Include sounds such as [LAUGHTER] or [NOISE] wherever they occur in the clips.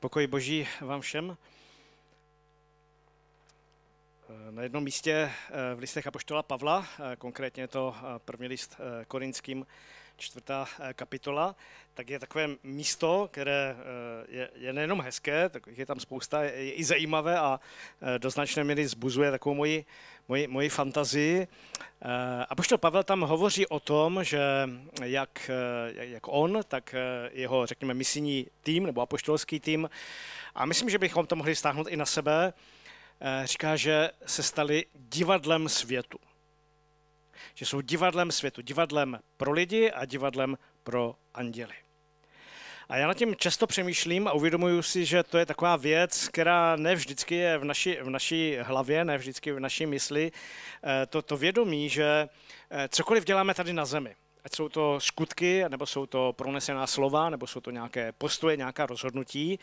Pokoj boží vám všem. Eh, na jednom místě eh, v listech Apoštola Pavla, eh, konkrétně to první list korinským, čtvrtá eh, kapitola, tak je takové místo, které eh, je, je nejenom hezké, tak je tam spousta, je, je i zajímavé a eh, do značné míry zbuzuje takovou moji, moji, moji fantazii. A poštol Pavel tam hovoří o tom, že jak, jak on, tak jeho, řekněme, misijní tým nebo apoštolský tým, a myslím, že bychom to mohli stáhnout i na sebe, říká, že se stali divadlem světu že jsou divadlem světu, divadlem pro lidi a divadlem pro anděly. A já nad tím často přemýšlím a uvědomuji si, že to je taková věc, která ne vždycky je v naší, v naší hlavě, ne vždycky v naší mysli. Eh, to, to vědomí, že eh, cokoliv děláme tady na zemi, ať jsou to skutky, nebo jsou to pronesená slova, nebo jsou to nějaké postoje, nějaká rozhodnutí,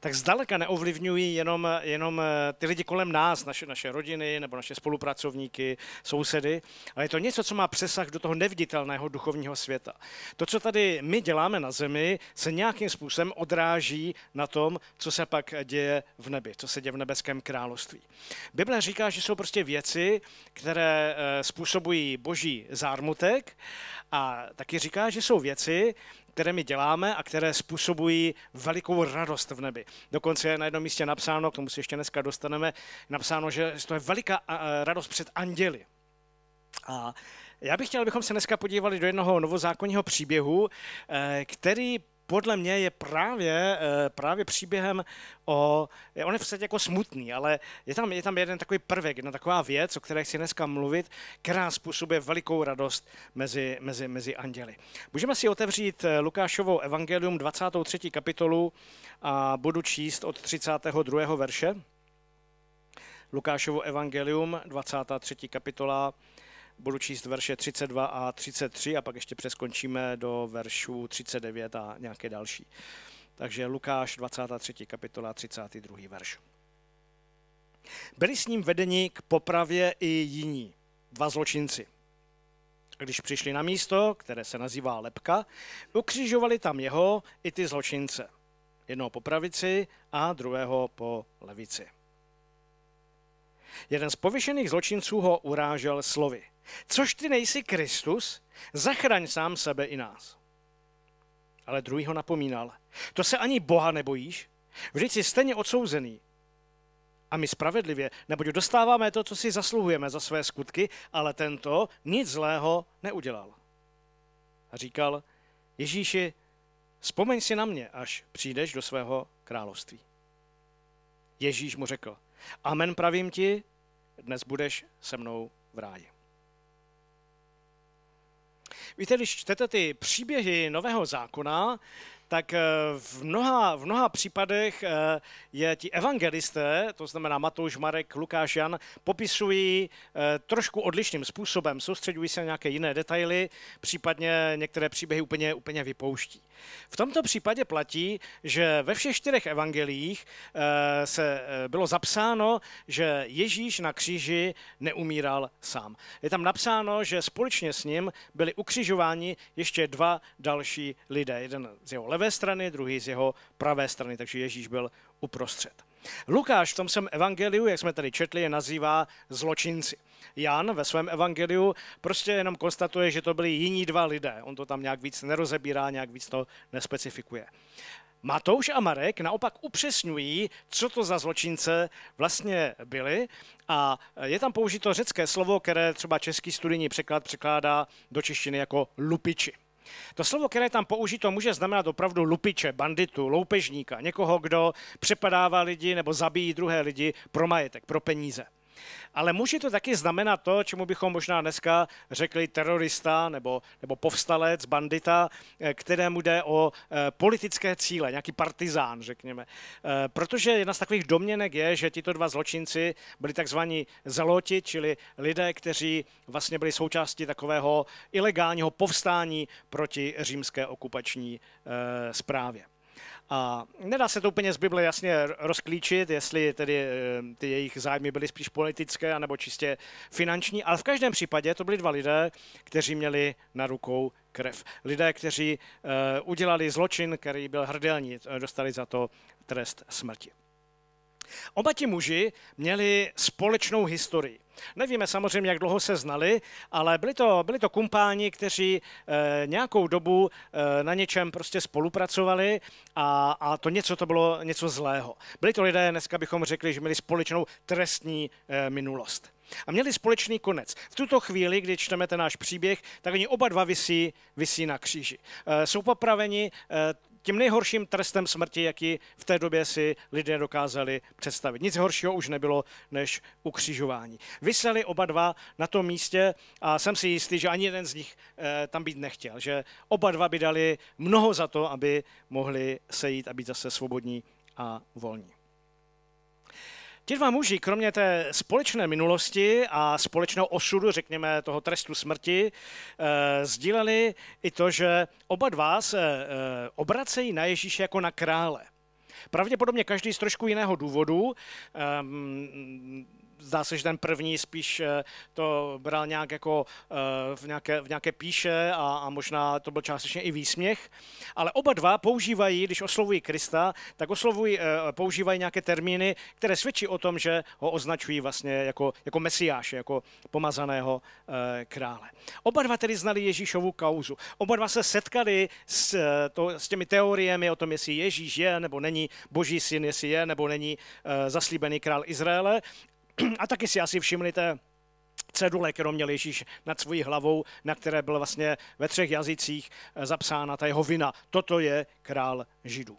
tak zdaleka neovlivňují jenom, jenom eh, ty lidi kolem nás, naše, naše rodiny nebo naše spolupracovníky, sousedy, ale je to něco, co má přesah do toho neviditelného duchovního světa. To, co tady my děláme na zemi, se nějakým způsobem odráží na tom, co se pak děje v nebi, co se děje v nebeském království. Bible říká, že jsou prostě věci, které eh, způsobují boží zármutek a taky říká, že jsou věci, které my děláme a které způsobují velikou radost v nebi. Dokonce je na jednom místě napsáno, k tomu si ještě dneska dostaneme, napsáno, že to je veliká radost před anděli. A já bych chtěl, abychom se dneska podívali do jednoho novozákonního příběhu, eh, který podle mě je právě, eh, právě příběhem o, on je v podstatě jako smutný, ale je tam, je tam jeden takový prvek, jedna taková věc, o které chci dneska mluvit, která způsobuje velikou radost mezi, mezi, mezi anděli. Můžeme si otevřít eh, Lukášovou evangelium 23. kapitolu a budu číst od 32. verše. Lukášovo evangelium 23. kapitola budu číst verše 32 a 33 a pak ještě přeskončíme do veršů 39 a nějaké další. Takže Lukáš 23. kapitola 32. verš. Byli s ním vedeni k popravě i jiní, dva zločinci. Když přišli na místo, které se nazývá Lepka, ukřižovali tam jeho i ty zločince. Jednoho po pravici a druhého po levici. Jeden z povyšených zločinců ho urážel slovy – Což ty nejsi Kristus, zachraň sám sebe i nás. Ale druhý ho napomínal. To se ani Boha nebojíš, vždyť jsi stejně odsouzený. A my spravedlivě, neboť dostáváme to, co si zasluhujeme za své skutky, ale tento nic zlého neudělal. A říkal, Ježíši, vzpomeň si na mě, až přijdeš do svého království. Ježíš mu řekl, amen pravím ti, dnes budeš se mnou v ráji. Víte, když čtete ty příběhy Nového zákona, tak eh, v mnoha, v mnoha případech eh, je ti evangelisté, to znamená Matouš, Marek, Lukáš, Jan, popisují eh, trošku odlišným způsobem, soustředují se na nějaké jiné detaily, případně některé příběhy úplně, úplně vypouští. V tomto případě platí, že ve všech čtyřech evangeliích eh, se eh, bylo zapsáno, že Ježíš na kříži neumíral sám. Je tam napsáno, že společně s ním byli ukřižováni ještě dva další lidé. Jeden z jeho levé strany, druhý z jeho pravé strany, takže Ježíš byl uprostřed. Lukáš v tom svém evangeliu, jak jsme tady četli, je nazývá zločinci. Jan ve svém evangeliu prostě jenom konstatuje, že to byli jiní dva lidé. On to tam nějak víc nerozebírá, nějak víc to nespecifikuje. Matouš a Marek naopak upřesňují, co to za zločince vlastně byli a je tam použito řecké slovo, které třeba český studijní překlad překládá do češtiny jako lupiči. To slovo, které tam použito, může znamenat opravdu lupiče, banditu, loupežníka, někoho, kdo přepadává lidi nebo zabíjí druhé lidi pro majetek, pro peníze. Ale může to taky znamenat to, čemu bychom možná dneska řekli terorista nebo, nebo povstalec, bandita, eh, kterému jde o eh, politické cíle, nějaký partizán, řekněme. Eh, protože jedna z takových domněnek je, že tito dva zločinci byli takzvaní zeloti, čili lidé, kteří vlastně byli součástí takového ilegálního povstání proti římské okupační správě. A nedá se to úplně z Bible jasně rozklíčit, jestli tedy ehm, ty jejich zájmy byly spíš politické nebo čistě finanční, ale v každém případě to byli dva lidé, kteří měli na rukou krev. Lidé, kteří eh, udělali zločin, který byl hrdelní, dostali za to trest smrti. Oba ti muži měli společnou historii. Nevíme samozřejmě, jak dlouho se znali, ale byli to, byli to kumpáni, kteří e, nějakou dobu e, na něčem prostě spolupracovali a, a to něco to bylo něco zlého. Byli to lidé, dneska bychom řekli, že měli společnou trestní e, minulost. A měli společný konec. V tuto chvíli, kdy čteme ten náš příběh, tak oni oba dva visí, visí na kříži. E, jsou popraveni, e, tím nejhorším trestem smrti, jaký v té době si lidé dokázali představit. Nic horšího už nebylo než ukřižování. Vyseli oba dva na tom místě a jsem si jistý, že ani jeden z nich eh, tam být nechtěl, že oba dva by dali mnoho za to, aby mohli sejít a být zase svobodní a volní. Ti dva muži, kromě té společné minulosti a společného osudu, řekněme, toho trestu smrti, eh, sdíleli i to, že oba dva se eh, obracejí na Ježíše jako na krále. Pravděpodobně každý z trošku jiného důvodu. Ehm, zdá se, že ten první spíš eh, to bral nějak jako eh, v nějaké, v nějaké píše a, a možná to byl částečně i výsměch, ale oba dva používají, když oslovují Krista, tak oslovují, eh, používají nějaké termíny, které svědčí o tom, že ho označují vlastně jako, jako mesiáše, jako pomazaného krále. Oba dva tedy znali Ježíšovu kauzu. Oba dva se setkali s, to, s těmi teoriemi o tom, jestli Ježíš je nebo není boží syn, jestli je nebo není zaslíbený král Izraele a taky si asi všimli té cedule, kterou měl Ježíš nad svojí hlavou, na které byla vlastně ve třech jazycích eh, zapsána ta jeho vina. Toto je král židů.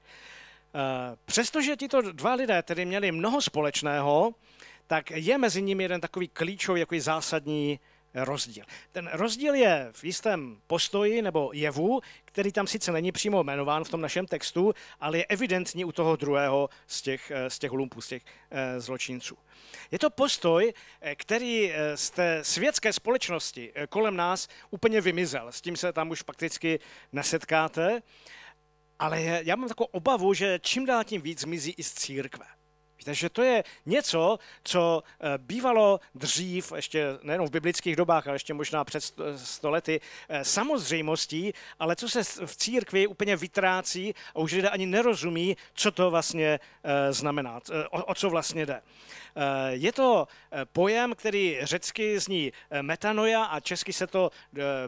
Eh, přestože tito dva lidé tedy měli mnoho společného, tak je mezi nimi jeden takový klíčový, jako zásadní rozdíl. Ten rozdíl je v jistém postoji nebo jevu, který tam sice není přímo jmenován v tom našem textu, ale je evidentní u toho druhého z těch, eh, z těch lumpů, z těch eh, zločinců. Je to postoj, eh, který z té světské společnosti kolem nás úplně vymizel. S tím se tam už fakticky nesetkáte. Ale já mám takovou obavu, že čím dál tím víc zmizí i z církve. Víte, že to je něco, co eh, bývalo dřív, ještě nejenom v biblických dobách, ale ještě možná před stolety, eh, eh, samozřejmostí, ale co se v církvi úplně vytrácí a už lidé ani nerozumí, co to vlastně znamená, o, o co vlastně jde. Je to pojem, který řecky zní metanoja a česky se to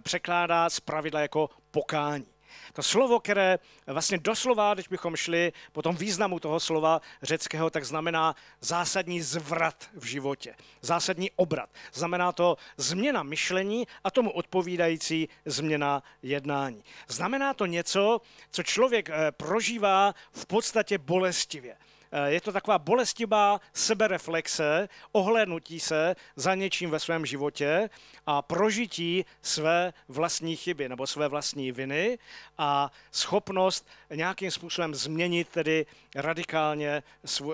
překládá pravidla jako pokání. To slovo, které vlastně doslova, když bychom šli po tom významu toho slova řeckého, tak znamená zásadní zvrat v životě, zásadní obrat. Znamená to změna myšlení a tomu odpovídající změna jednání. Znamená to něco, co člověk eh, prožívá v podstatě bolestivě. Eh, je to taková bolestivá sebereflexe, ohlédnutí se za něčím ve svém životě a prožití své vlastní chyby nebo své vlastní viny a schopnost nějakým způsobem změnit tedy radikálně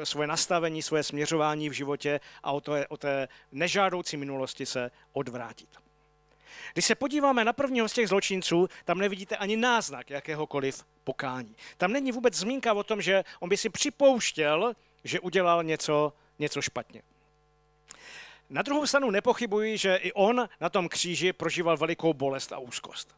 svoje nastavení, svoje směřování v životě a o té, o té nežádoucí minulosti se odvrátit. Když se podíváme na prvního z těch zločinců, tam nevidíte ani náznak jakéhokoliv pokání. Tam není vůbec zmínka o tom, že on by si připouštěl, že udělal něco, něco špatně. Na druhou stranu nepochybuji, že i on na tom kříži prožíval velikou bolest a úzkost.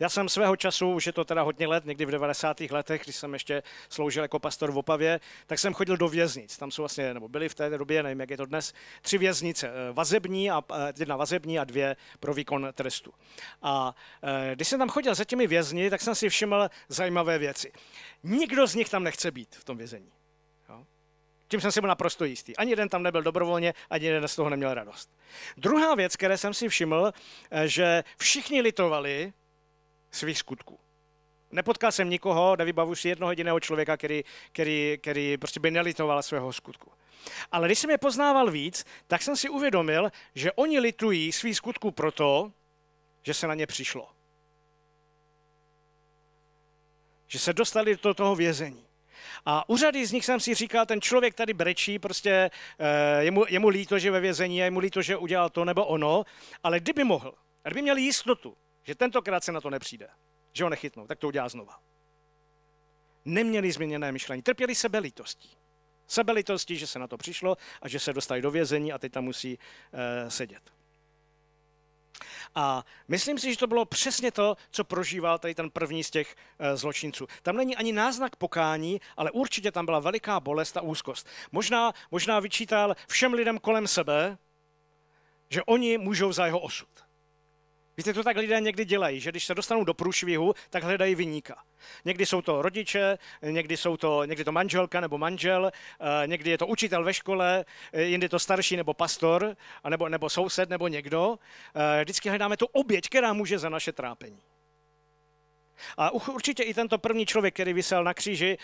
Já jsem svého času, už je to teda hodně let, někdy v 90. letech, když jsem ještě sloužil jako pastor v Opavě, tak jsem chodil do věznic. Tam jsou vlastně, nebo byly v té době, nevím, jak je to dnes, tři věznice. Eh, vazební a, eh, jedna vazební a dvě pro výkon trestu. A eh, když jsem tam chodil za těmi vězni, tak jsem si všiml zajímavé věci. Nikdo z nich tam nechce být v tom vězení. Tím jsem si byl naprosto jistý. Ani jeden tam nebyl dobrovolně, ani jeden z toho neměl radost. Druhá věc, které jsem si všiml, že všichni litovali, svých skutků. Nepotkal jsem nikoho, nevybavu si jednoho jediného člověka, který, který, který prostě by nelitoval svého skutku. Ale když jsem je poznával víc, tak jsem si uvědomil, že oni litují svých skutků proto, že se na ně přišlo. Že se dostali do toho vězení. A u řady z nich jsem si říkal, ten člověk tady brečí, prostě eh, je mu, je mu líto, že ve vězení, je mu líto, že udělal to nebo ono, ale kdyby mohl, kdyby měl jistotu, že tentokrát se na to nepřijde, že ho nechytnou, tak to udělá znova. Neměli změněné myšlení, trpěli sebelitostí. Sebelitostí, že se na to přišlo a že se dostali do vězení a teď tam musí e, sedět. A myslím si, že to bylo přesně to, co prožíval tady ten první z těch eh, zločinců. Tam není ani náznak pokání, ale určitě tam byla veliká bolest a úzkost. Možná, možná vyčítal všem lidem kolem sebe, že oni můžou za jeho osud. Víte, to tak lidé někdy dělají, že když se dostanou do průšvihu, tak hledají vyníka. Někdy jsou to rodiče, někdy, jsou to, někdy to manželka nebo manžel, eh, někdy je to učitel ve škole, eh, jindy to starší nebo pastor, nebo, nebo soused nebo někdo. Eh, vždycky hledáme tu oběť, která může za naše trápení. A určitě i tento první člověk, který vysel na kříži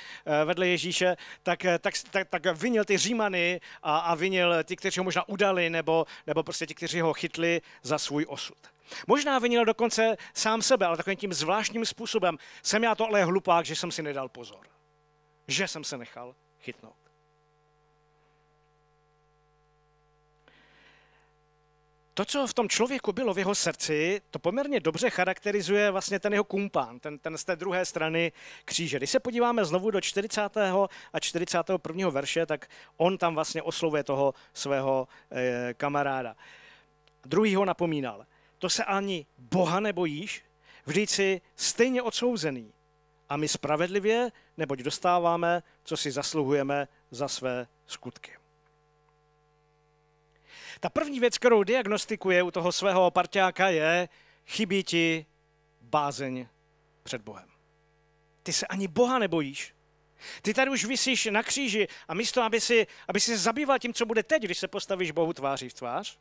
vedle Ježíše, tak, tak, tak, tak vinil ty Římany a, a vinil ty, kteří ho možná udali, nebo, nebo prostě ti, kteří ho chytli za svůj osud. Možná vinil dokonce sám sebe, ale takovým tím zvláštním způsobem. Jsem já to ale hlupák, že jsem si nedal pozor. Že jsem se nechal chytnout. To, co v tom člověku bylo v jeho srdci, to poměrně dobře charakterizuje vlastně ten jeho kumpán, ten, ten z té druhé strany kříže. Když se podíváme znovu do 40. a 41. verše, tak on tam vlastně oslovuje toho svého eh, kamaráda. Druhý ho napomínal to se ani Boha nebojíš? Vždyť jsi stejně odsouzený. A my spravedlivě, neboť dostáváme, co si zasluhujeme za své skutky. Ta první věc, kterou diagnostikuje u toho svého parťáka, je, chybí ti bázeň před Bohem. Ty se ani Boha nebojíš. Ty tady už vysíš na kříži a místo, aby si, aby si se zabýval tím, co bude teď, když se postavíš Bohu tváří v tvář,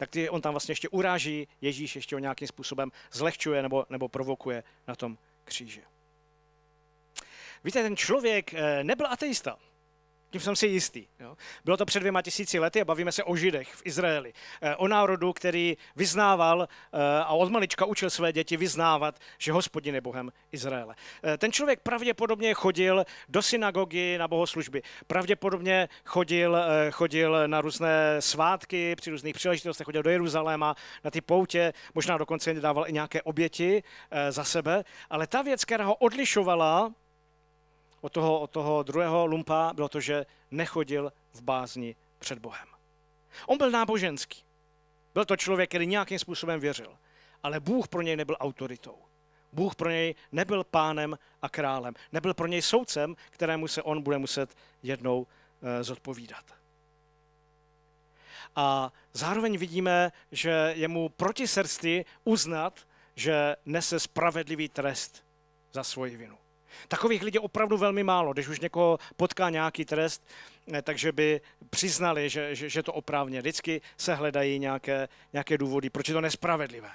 tak ty on tam vlastně ještě uráží, Ježíš ještě ho nějakým způsobem zlehčuje nebo, nebo provokuje na tom kříži. Víte, ten člověk eh, nebyl ateista. Tím jsem si jistý. Jo. Bylo to před dvěma tisíci lety a bavíme se o židech v Izraeli. Eh, o národu, který vyznával eh, a od malička učil své děti vyznávat, že hospodin je Bohem Izraele. Eh, ten člověk pravděpodobně chodil do synagogy na bohoslužby. Pravděpodobně chodil, chodil na různé svátky, při různých příležitostech, chodil do Jeruzaléma, na ty poutě, možná dokonce dával i nějaké oběti za sebe. Ale ta věc, která ho odlišovala od toho, od toho druhého lumpa bylo to, že nechodil v bázni před Bohem. On byl náboženský. Byl to člověk, který nějakým způsobem věřil. Ale Bůh pro něj nebyl autoritou. Bůh pro něj nebyl pánem a králem. Nebyl pro něj soudcem, kterému se on bude muset jednou eh, zodpovídat. A zároveň vidíme, že je mu proti srsti uznat, že nese spravedlivý trest za svoji vinu. Takových lidí je opravdu velmi málo, když už někoho potká nějaký trest, eh, takže by přiznali, že, že, že to oprávně. Vždycky se hledají nějaké, nějaké důvody, proč je to nespravedlivé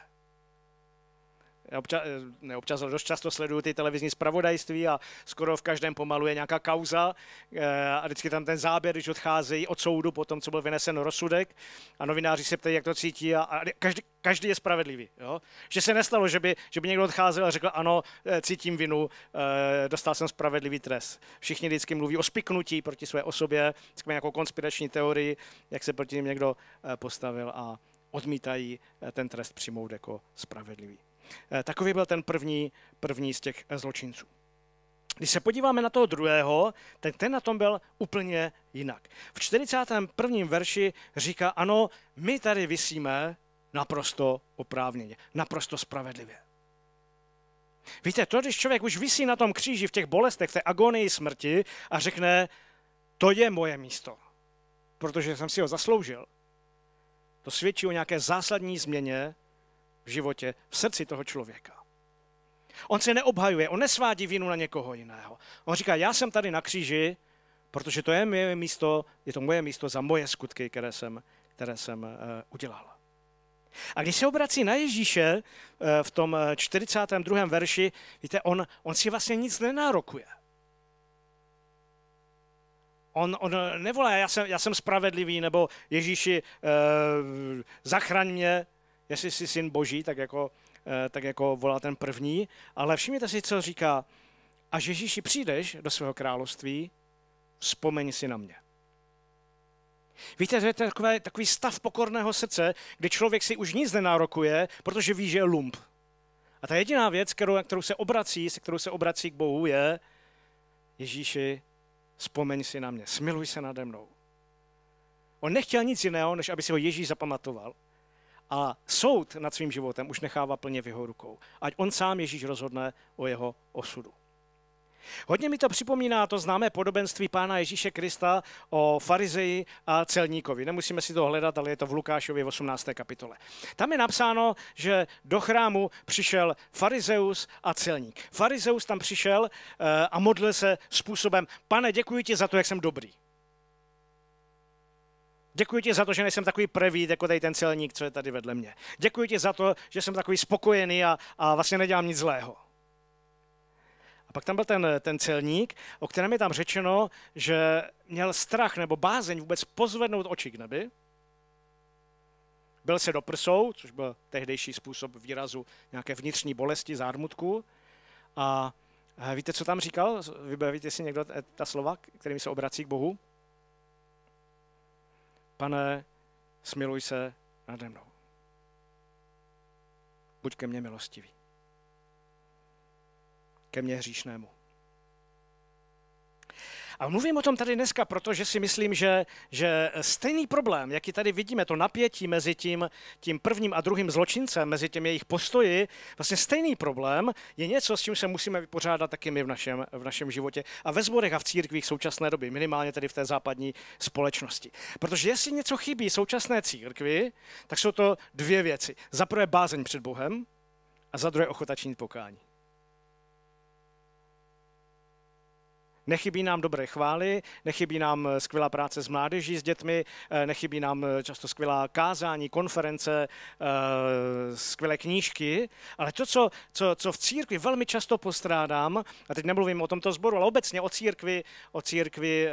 občas, eh, ne občas, ale dost často sleduju ty televizní zpravodajství a skoro v každém pomalu je nějaká kauza eh, a vždycky tam ten záběr, když odcházejí od soudu po tom, co byl vynesen rozsudek a novináři se ptají, jak to cítí a, a každý, každý je spravedlivý. Jo? Že se nestalo, že by, že by někdo odcházel a řekl, ano, eh, cítím vinu, dostal jsem spravedlivý trest. Všichni vždycky mluví o spiknutí proti své osobě, vždycky nějakou konspirační teorii, jak se proti ním někdo postavil a odmítají ten trest přijmout jako spravedlivý. Eh, takový byl ten první, první z těch eh, zločinců. Když se podíváme na toho druhého, ten, ten na tom byl úplně jinak. V 41. verši říká, ano, my tady vysíme naprosto oprávněně, naprosto spravedlivě. Víte, to, když člověk už vysí na tom kříži v těch bolestech, v té agonii smrti a řekne, to je moje místo, protože jsem si ho zasloužil, to svědčí o nějaké zásadní změně v životě, v srdci toho člověka. On se neobhajuje, on nesvádí vinu na někoho jiného. On říká, já jsem tady na kříži, protože to je moje místo, je to moje místo za moje skutky, které jsem, které jsem eh, udělal. A když se obrací na Ježíše eh, v tom 42. Eh, verši, víte, on, on si vlastně nic nenárokuje. On, on nevolá, já jsem, já jsem spravedlivý, nebo Ježíši, eh, zachraň mě, jestli jsi syn boží, tak jako, eh, tak jako volá ten první, ale všimněte si, co říká, až Ježíši přijdeš do svého království, vzpomeň si na mě. Víte, to je takové, takový stav pokorného srdce, kdy člověk si už nic nenárokuje, protože ví, že je lump. A ta jediná věc, kterou, kterou se obrací, se kterou se obrací k Bohu, je Ježíši, vzpomeň si na mě, smiluj se nade mnou. On nechtěl nic jiného, než aby si ho Ježíš zapamatoval a soud nad svým životem už nechává plně v jeho rukou. Ať on sám Ježíš rozhodne o jeho osudu. Hodně mi to připomíná to známé podobenství pána Ježíše Krista o farizeji a celníkovi. Nemusíme si to hledat, ale je to v Lukášovi 18. kapitole. Tam je napsáno, že do chrámu přišel farizeus a celník. Farizeus tam přišel eh, a modlil se způsobem, pane, děkuji ti za to, jak jsem dobrý. Děkuji ti za to, že nejsem takový prvý, jako tady ten celník, co je tady vedle mě. Děkuji ti za to, že jsem takový spokojený a, a vlastně nedělám nic zlého. A pak tam byl ten, ten celník, o kterém je tam řečeno, že měl strach nebo bázeň vůbec pozvednout oči k nebi. Byl se do prsou, což byl tehdejší způsob výrazu nějaké vnitřní bolesti, zármutku. A víte, co tam říkal? Vybavíte si někdo ta slova, kterými se obrací k Bohu? Pane, smiluj se nade mnou. Buď ke mně milostivý. Ke mně hříšnému. A mluvím o tom tady dneska, protože si myslím, že, že stejný problém, jaký tady vidíme, to napětí mezi tím, tím prvním a druhým zločincem, mezi těmi jejich postoji, vlastně stejný problém je něco, s čím se musíme vypořádat taky my v našem, v našem životě a ve zborech a v církvích v současné doby, minimálně tedy v té západní společnosti. Protože jestli něco chybí současné církvi, tak jsou to dvě věci. Za prvé bázeň před Bohem a za druhé ochota činit pokání. Nechybí nám dobré chvály, nechybí nám eh, skvělá práce s mládeží, s dětmi, eh, nechybí nám eh, často skvělá kázání, konference, skvělé knížky, ale to, co, co, co v církvi velmi často postrádám, a teď nemluvím o tomto sboru, ale obecně o církvi, o církvi,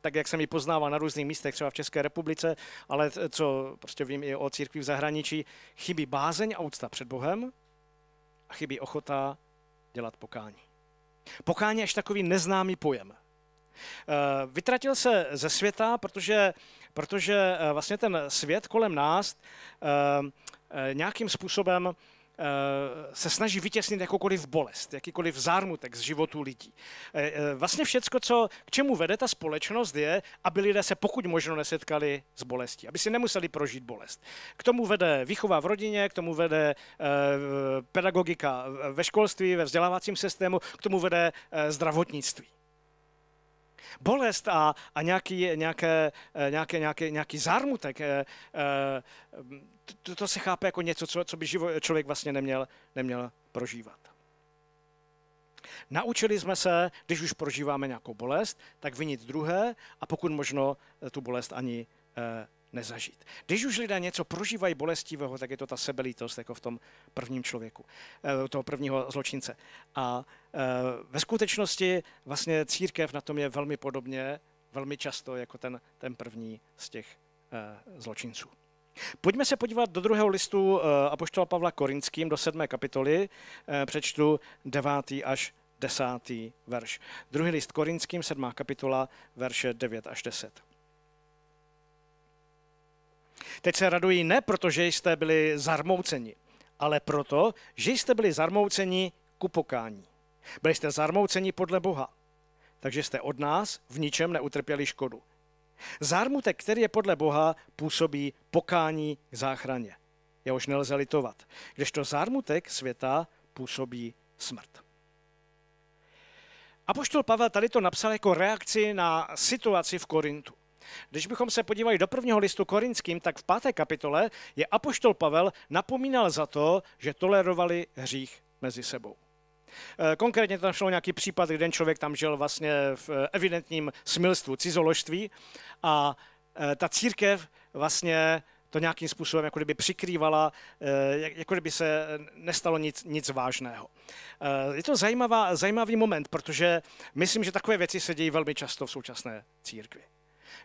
tak jak jsem ji poznával na různých místech, třeba v České republice, ale co prostě vím i o církvi v zahraničí, chybí bázeň a úcta před Bohem a chybí ochota dělat pokání. Pokání je až takový neznámý pojem. Eh, vytratil se ze světa, protože, protože eh, vlastně ten svět kolem nás eh, nějakým způsobem Eh, se snaží vytěsnit jakoukoliv bolest, jakýkoliv zármutek z životu lidí. Eh, eh, vlastně všecko, co, k čemu vede ta společnost, je, aby lidé se pokud možno nesetkali s bolestí, aby si nemuseli prožít bolest. K tomu vede výchova v rodině, k tomu vede pedagogika ve školství, ve vzdělávacím systému, k tomu vede zdravotnictví bolest a, a nějaký, nějaké, eh, nějaké, nějaké, nějaký zármutek, eh, eh, to, to se chápe jako něco, co, co by živo, člověk vlastně neměl, neměl prožívat. Naučili jsme se, když už prožíváme nějakou bolest, tak vinit druhé a pokud možno tu bolest ani nezažít. Když už lidé něco prožívají bolestivého, tak je to ta sebelítost, jako v tom prvním člověku, eh, toho prvního zločince. A eh, ve skutečnosti vlastně církev na tom je velmi podobně, velmi často jako ten, ten první z těch eh, zločinců. Pojďme se podívat do druhého listu Apoštola Pavla Korinským do sedmé kapitoly. Přečtu devátý až desátý verš. Druhý list Korinským, sedmá kapitola, verše 9 až 10. Teď se radují ne proto, že jste byli zarmouceni, ale proto, že jste byli zarmouceni ku pokání. Byli jste zarmouceni podle Boha, takže jste od nás v ničem neutrpěli škodu. Zármutek, který je podle Boha, působí pokání k záchraně. Jehož nelze litovat. Kdežto zármutek světa působí smrt. Apoštol Pavel tady to napsal jako reakci na situaci v Korintu. Když bychom se podívali do prvního listu korinským, tak v páté kapitole je apoštol Pavel napomínal za to, že tolerovali hřích mezi sebou. Eh, konkrétně tam šlo nějaký případ, kdy ten člověk tam žil vlastně v eh, evidentním smilstvu, cizoložství a eh, ta církev vlastně to nějakým způsobem jako kdyby přikrývala, jako kdyby se nestalo nic, nic vážného. Je to zajímavá, zajímavý moment, protože myslím, že takové věci se dějí velmi často v současné církvi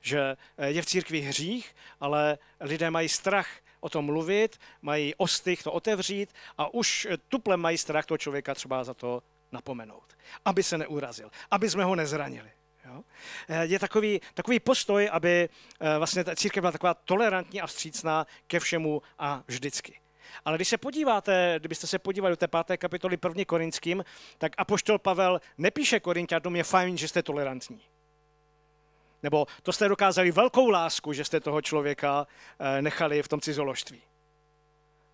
že eh, je v církvi hřích, ale lidé mají strach o tom mluvit, mají ostych to otevřít a už eh, tuple mají strach toho člověka třeba za to napomenout, aby se neurazil, aby jsme ho nezranili. Jo? Eh, je takový, takový postoj, aby vlastně ta církev byla taková tolerantní a vstřícná ke všemu a vždycky. Ale když se podíváte, kdybyste se podívali do té páté kapitoly první Korinským, tak Apoštol Pavel nepíše Korintianům, je fajn, že jste tolerantní nebo to jste dokázali velkou lásku, že jste toho člověka eh, nechali v tom cizoložství.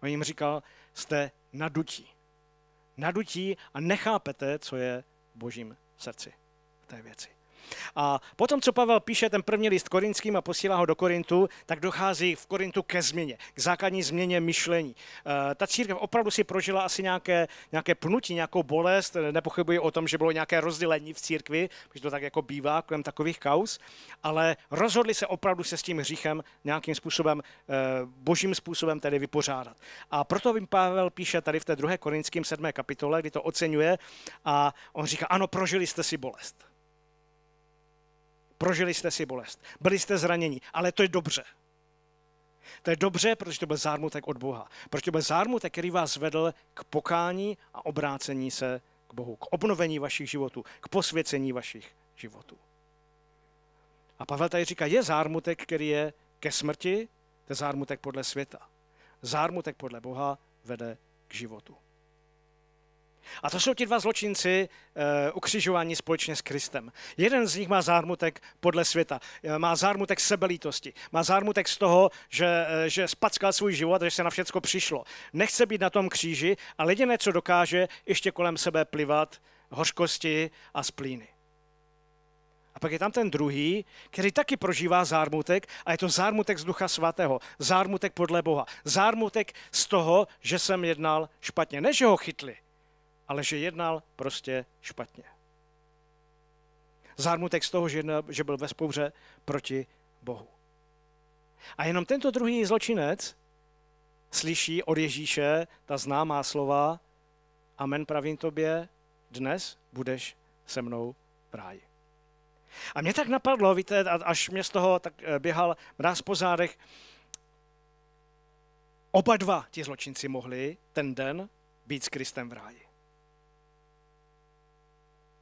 On jim říkal, jste nadutí. Nadutí a nechápete, co je v božím srdci v té věci. A potom, co Pavel píše ten první list korinským a posílá ho do Korintu, tak dochází v Korintu ke změně, k základní změně myšlení. E, ta církev opravdu si prožila asi nějaké, nějaké pnutí, nějakou bolest, nepochybuji o tom, že bylo nějaké rozdělení v církvi, protože to tak jako bývá kolem takových kaus, ale rozhodli se opravdu se s tím hříchem nějakým způsobem, e, božím způsobem tedy vypořádat. A proto jim Pavel píše tady v té druhé korinským sedmé kapitole, kdy to oceňuje a on říká, ano, prožili jste si bolest. Prožili jste si bolest, byli jste zraněni, ale to je dobře. To je dobře, protože to byl zármutek od Boha. Protože to byl zármutek, který vás vedl k pokání a obrácení se k Bohu, k obnovení vašich životů, k posvěcení vašich životů. A Pavel tady říká, je zármutek, který je ke smrti, to je zármutek podle světa. Zármutek podle Boha vede k životu. A to jsou ti dva zločinci uh, ukřižování společně s Kristem. Jeden z nich má zármutek podle světa, eh, má zármutek sebelítosti, má zármutek z toho, že, e, že spackal svůj život, že se na všecko přišlo. Nechce být na tom kříži a jediné, co dokáže, ještě kolem sebe plivat hořkosti a splíny. A pak je tam ten druhý, který taky prožívá zármutek a je to zármutek z Ducha Svatého, zármutek podle Boha, zármutek z toho, že jsem jednal špatně. Ne, že ho chytli, ale že jednal prostě špatně. Zármutek z toho, že, jednal, že byl ve spouře proti Bohu. A jenom tento druhý zločinec slyší od Ježíše ta známá slova Amen pravím tobě, dnes budeš se mnou v ráji. A mě tak napadlo, víte, až mě z toho tak eh, běhal mráz po zádech, oba dva ti zločinci mohli ten den být s Kristem v ráji.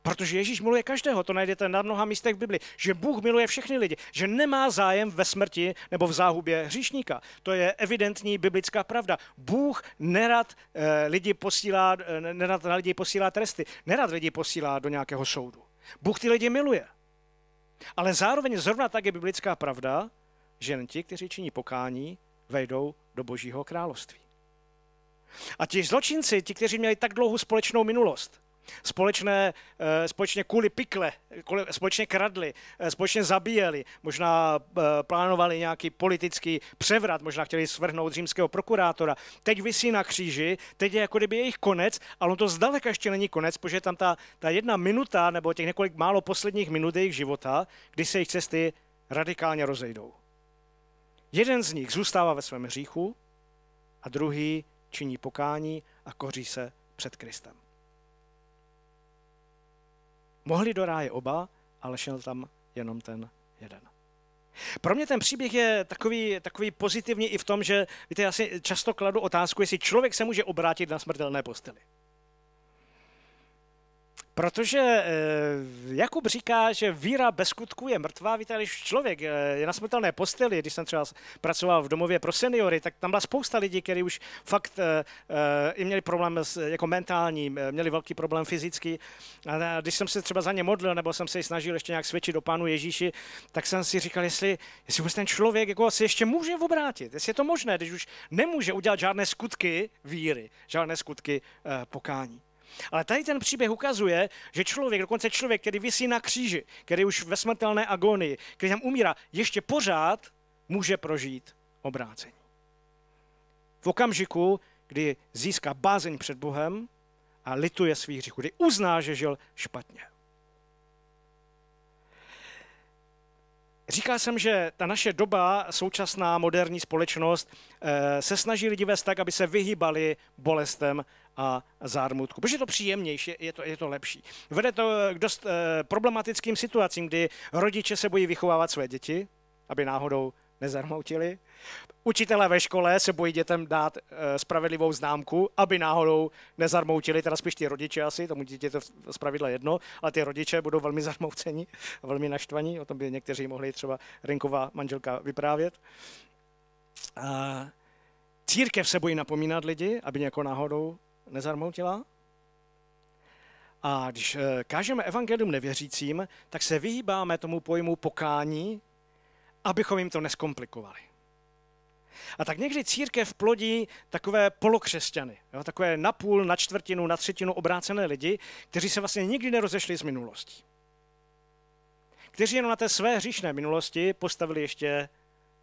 Protože Ježíš miluje každého, to najdete na mnoha místech v Bibli, že Bůh miluje všechny lidi, že nemá zájem ve smrti nebo v záhubě hříšníka. To je evidentní biblická pravda. Bůh nerad eh, lidi posílá, eh, nerad na lidi posílá tresty, nerad lidi posílá do nějakého soudu. Bůh ty lidi miluje. Ale zároveň zrovna tak je biblická pravda, že jen ti, kteří činí pokání, vejdou do Božího království. A ti zločinci, ti, kteří měli tak dlouhou společnou minulost, společné, eh, společně kvůli pikle, kvůli, společně kradli, eh, společně zabíjeli, možná eh, plánovali nějaký politický převrat, možná chtěli svrhnout římského prokurátora. Teď vysí na kříži, teď je jako kdyby jejich konec, ale on to zdaleka ještě není konec, protože tam ta, ta jedna minuta nebo těch několik málo posledních minut jejich života, kdy se jejich cesty radikálně rozejdou. Jeden z nich zůstává ve svém hříchu a druhý činí pokání a koří se před Kristem. Mohli do ráje oba, ale šel tam jenom ten jeden. Pro mě ten příběh je takový, takový pozitivní i v tom, že víte, já si často kladu otázku, jestli člověk se může obrátit na smrtelné posteli. Protože eh, Jakub říká, že víra bez skutků je mrtvá. Víte, když člověk eh, je na smrtelné posteli, když jsem třeba pracoval v domově pro seniory, tak tam byla spousta lidí, kteří už fakt eh, i měli problém s, jako mentální, měli velký problém fyzický. A když jsem se třeba za ně modlil, nebo jsem se snažil ještě nějak svědčit do Pánu Ježíši, tak jsem si říkal, jestli, jestli vůbec ten člověk jako se ještě může obrátit, jestli je to možné, když už nemůže udělat žádné skutky víry, žádné skutky pokání. Ale tady ten příběh ukazuje, že člověk, dokonce člověk, který vysí na kříži, který už ve smrtelné agonii, který tam umírá, ještě pořád může prožít obrácení. V okamžiku, kdy získá bázeň před Bohem a lituje svých hříchů, kdy uzná, že žil špatně. Říkal jsem, že ta naše doba, současná moderní společnost, eh, se snaží lidi vést tak, aby se vyhýbali bolestem a zármutku. Protože je to příjemnější, je to, je to lepší. Vede to k dost eh, problematickým situacím, kdy rodiče se bojí vychovávat své děti, aby náhodou nezarmoutili. Učitelé ve škole se bojí dětem dát e, spravedlivou známku, aby náhodou nezarmoutili, teda spíš ty rodiče asi, tomu dítě to zpravidla jedno, ale ty rodiče budou velmi [LAUGHS] zarmouceni a velmi naštvaní, o tom by někteří mohli třeba rinková manželka vyprávět. A církev se bojí napomínat lidi, aby nějakou náhodou nezarmoutila. A když e, kážeme evangelium nevěřícím, tak se vyhýbáme tomu pojmu pokání, abychom jim to neskomplikovali. A tak někdy církev plodí takové polokřesťany, jo, takové na půl, na čtvrtinu, na třetinu obrácené lidi, kteří se vlastně nikdy nerozešli z minulostí. Kteří jenom na té své hříšné minulosti postavili ještě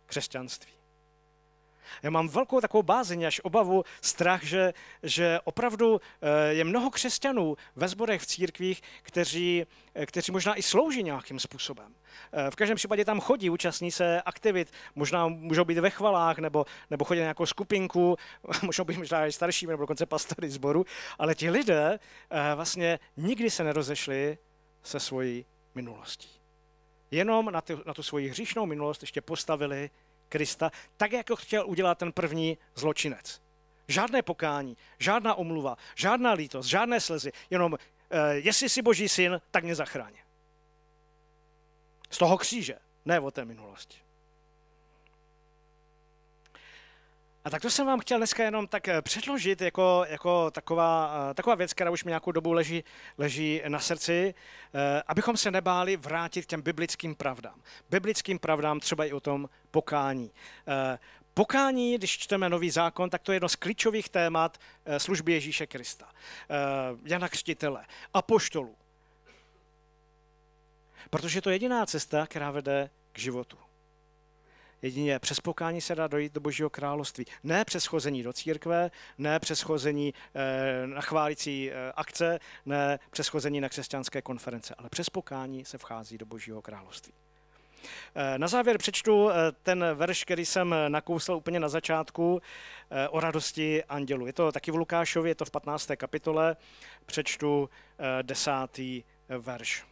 křesťanství. Já mám velkou takovou bázeň až obavu, strach, že, že opravdu eh, je mnoho křesťanů ve sborech, v církvích, kteří, eh, kteří možná i slouží nějakým způsobem. Eh, v každém případě tam chodí, účastní se aktivit, možná můžou být ve chvalách, nebo, nebo chodí na nějakou skupinku, [LAUGHS] možná být možná i starší, nebo dokonce pastory sboru, ale ti lidé vlastně nikdy se nerozešli se svojí minulostí. Jenom na tu, na tu svoji hříšnou minulost ještě postavili Krista, tak jako chtěl udělat ten první zločinec. Žádné pokání, žádná omluva, žádná lítost, žádné slzy, jenom eh, jestli jsi boží syn, tak mě zachraň. Z toho kříže, ne o té minulosti. A tak to jsem vám chtěl dneska jenom tak eh, předložit jako, jako taková, eh, taková věc, která už mi nějakou dobu leží, leží na srdci, eh, abychom se nebáli vrátit k těm biblickým pravdám. Biblickým pravdám třeba i o tom pokání. Pokání, když čteme Nový zákon, tak to je jedno z klíčových témat služby Ježíše Krista, Jana Křtitele, apoštolů. Protože to je jediná cesta, která vede k životu. Jedině přes pokání se dá dojít do Božího království. Ne přes chození do církve, ne přes chození eh, na chválící eh, akce, ne přes chození na křesťanské konference, ale přes pokání se vchází do Božího království. Eh, na závěr přečtu ten verš, který jsem nakousl úplně na začátku o radosti andělu. Je to taky v Lukášovi, je to v 15. kapitole, přečtu desátý verš.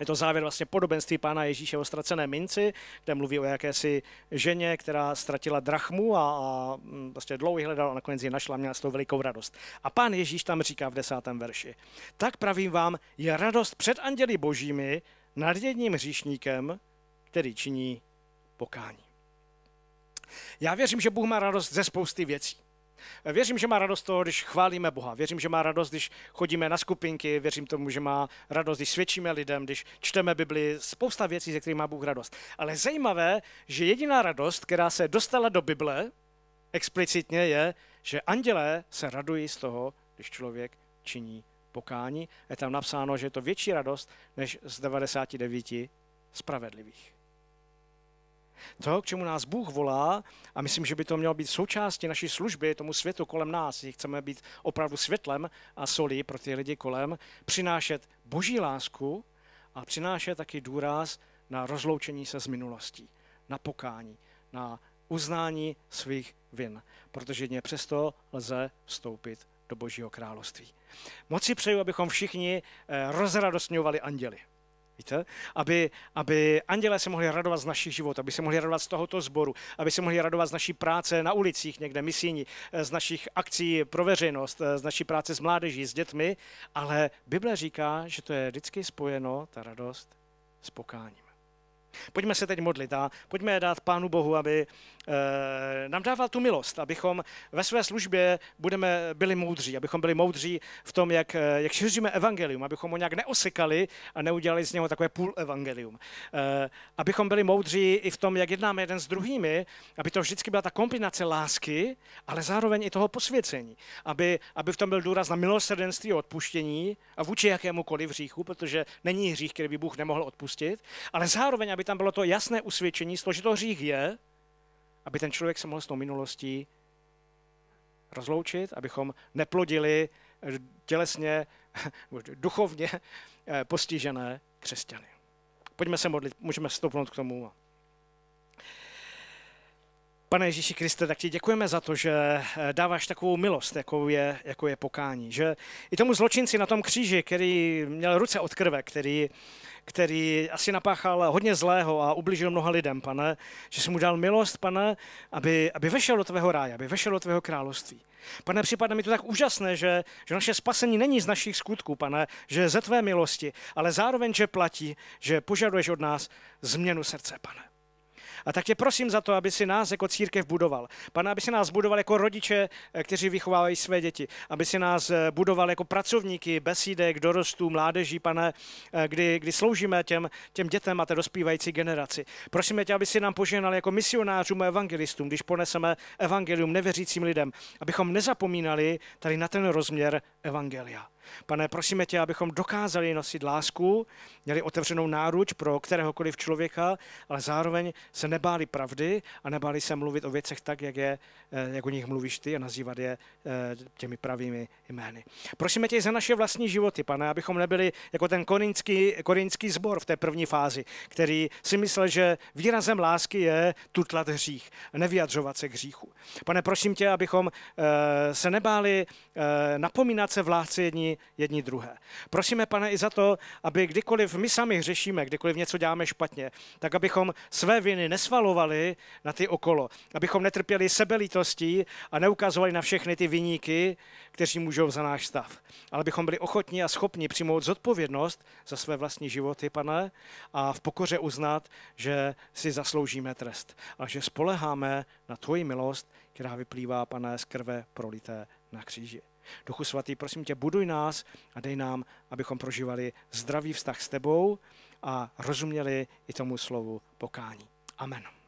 Je to závěr vlastně podobenství pána Ježíše o ztracené minci, kde mluví o jakési ženě, která ztratila drachmu a, a vlastně dlouho hledala a nakonec ji našla, měla s tou velikou radost. A pán Ježíš tam říká v desátém verši, tak pravím vám, je radost před anděli božími nad jedním hříšníkem, který činí pokání. Já věřím, že Bůh má radost ze spousty věcí. Věřím, že má radost toho, když chválíme Boha. Věřím, že má radost, když chodíme na skupinky. Věřím tomu, že má radost, když svědčíme lidem, když čteme Bibli. Spousta věcí, ze kterých má Bůh radost. Ale zajímavé, že jediná radost, která se dostala do Bible, explicitně je, že andělé se radují z toho, když člověk činí pokání. Je tam napsáno, že je to větší radost než z 99 spravedlivých. To, k čemu nás Bůh volá, a myslím, že by to mělo být součástí naší služby tomu světu kolem nás, když chceme být opravdu světlem a solí pro ty lidi kolem, přinášet boží lásku a přinášet taky důraz na rozloučení se s minulostí, na pokání, na uznání svých vin, protože jedně přesto lze vstoupit do Božího království. Moc si přeju, abychom všichni eh, rozradostňovali anděli. Víte? Aby, aby andělé se mohli radovat z našich životů, aby se mohli radovat z tohoto sboru, aby se mohli radovat z naší práce na ulicích někde misijní, eh, z našich akcí pro veřejnost, eh, z naší práce s mládeží, s dětmi, ale Bible říká, že to je vždycky spojeno, ta radost, s pokáním. Pojďme se teď modlit a pojďme dát Pánu Bohu, aby e, nám dával tu milost, abychom ve své službě budeme, byli moudří, abychom byli moudří v tom, jak, eh, jak šíříme evangelium, abychom ho nějak neosekali a neudělali z něho takové půl evangelium. E, eh, abychom byli moudří i v tom, jak jednáme jeden s druhými, aby to vždycky byla ta kombinace lásky, ale zároveň i toho posvěcení. Aby, aby v tom byl důraz na milosrdenství a odpuštění a vůči jakémukoliv hříchu, protože není hřích, který by Bůh nemohl odpustit, ale zároveň, aby aby tam bylo to jasné usvědčení z toho, že to hřích je, aby ten člověk se mohl s tou minulostí rozloučit, abychom neplodili eh, tělesně, [LAUGHS] duchovně eh, postižené křesťany. Pojďme se modlit, můžeme stoupnout k tomu Pane Ježíši Kriste, tak ti děkujeme za to, že eh, dáváš takovou milost, jakou je, jako je pokání. Že i tomu zločinci na tom kříži, který měl ruce od krve, který, který asi napáchal hodně zlého a ublížil mnoha lidem, pane, že jsi mu dal milost, pane, aby, aby vešel do tvého ráje, aby vešel do tvého království. Pane, připadá mi to tak úžasné, že, že naše spasení není z našich skutků, pane, že ze tvé milosti, ale zároveň, že platí, že požaduješ od nás změnu srdce, pane. A tak tě prosím za to, aby si nás jako církev budoval. Pane, aby si nás budoval jako rodiče, eh, kteří vychovávají své děti. Aby si nás eh, budoval jako pracovníky, besídek, dorostů, mládeží, pane, eh, kdy, kdy sloužíme těm, těm dětem a té dospívající generaci. Prosíme tě, aby si nám poženal jako misionářům a evangelistům, když poneseme evangelium nevěřícím lidem, abychom nezapomínali tady na ten rozměr evangelia. Pane, prosíme tě, abychom dokázali nosit lásku, měli otevřenou náruč pro kteréhokoliv člověka, ale zároveň se nebáli pravdy a nebáli se mluvit o věcech tak, jak, je, eh, jak o nich mluvíš ty a nazývat je eh, těmi pravými jmény. Prosíme tě za naše vlastní životy, pane, abychom nebyli jako ten korinský, korinský zbor v té první fázi, který si myslel, že výrazem lásky je tutlat hřích, nevyjadřovat se k hříchu. Pane, prosím tě, abychom eh, se nebáli napomínat se v lásce jední jedni druhé. Prosíme, pane, i za to, aby kdykoliv my sami hřešíme, kdykoliv něco děláme špatně, tak abychom své viny nesvalovali na ty okolo, abychom netrpěli sebelítostí a neukazovali na všechny ty viníky, kteří můžou za náš stav, ale abychom byli ochotní a schopni přijmout zodpovědnost za své vlastní životy, pane, a v pokoře uznat, že si zasloužíme trest a že spoleháme na tvoji milost, která vyplývá, pane, z krve prolité na kříži. Duchu svatý, prosím tě, buduj nás a dej nám, abychom prožívali zdravý vztah s tebou a rozuměli i tomu slovu pokání. Amen.